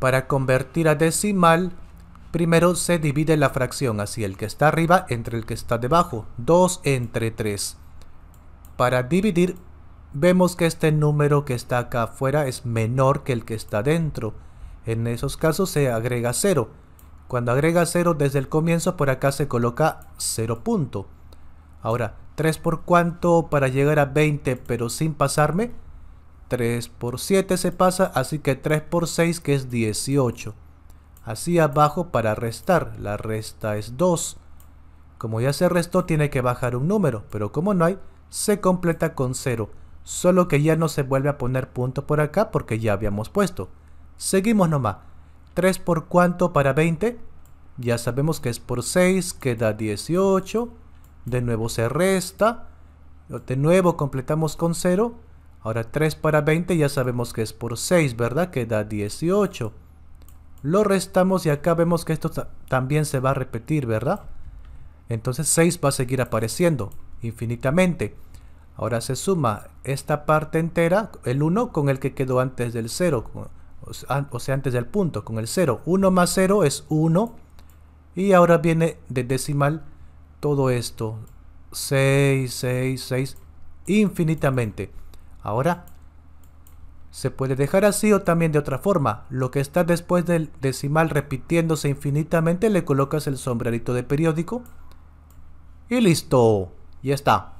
Para convertir a decimal, primero se divide la fracción así el que está arriba entre el que está debajo. 2 entre 3. Para dividir, vemos que este número que está acá afuera es menor que el que está dentro. En esos casos se agrega 0. Cuando agrega 0 desde el comienzo, por acá se coloca 0 punto. Ahora, 3 por cuánto para llegar a 20 pero sin pasarme, 3 por 7 se pasa, así que 3 por 6 que es 18. Así abajo para restar, la resta es 2. Como ya se restó tiene que bajar un número, pero como no hay, se completa con 0. Solo que ya no se vuelve a poner punto por acá porque ya habíamos puesto. Seguimos nomás. 3 por cuánto para 20. Ya sabemos que es por 6, queda 18. De nuevo se resta. De nuevo completamos con 0 Ahora 3 para 20 ya sabemos que es por 6, ¿verdad? Que 18. Lo restamos y acá vemos que esto también se va a repetir, ¿verdad? Entonces 6 va a seguir apareciendo infinitamente. Ahora se suma esta parte entera, el 1 con el que quedó antes del 0, o sea, antes del punto, con el 0. 1 más 0 es 1. Y ahora viene de decimal todo esto. 6, 6, 6, infinitamente. Ahora, se puede dejar así o también de otra forma. Lo que está después del decimal repitiéndose infinitamente le colocas el sombrerito de periódico. Y listo. Ya está.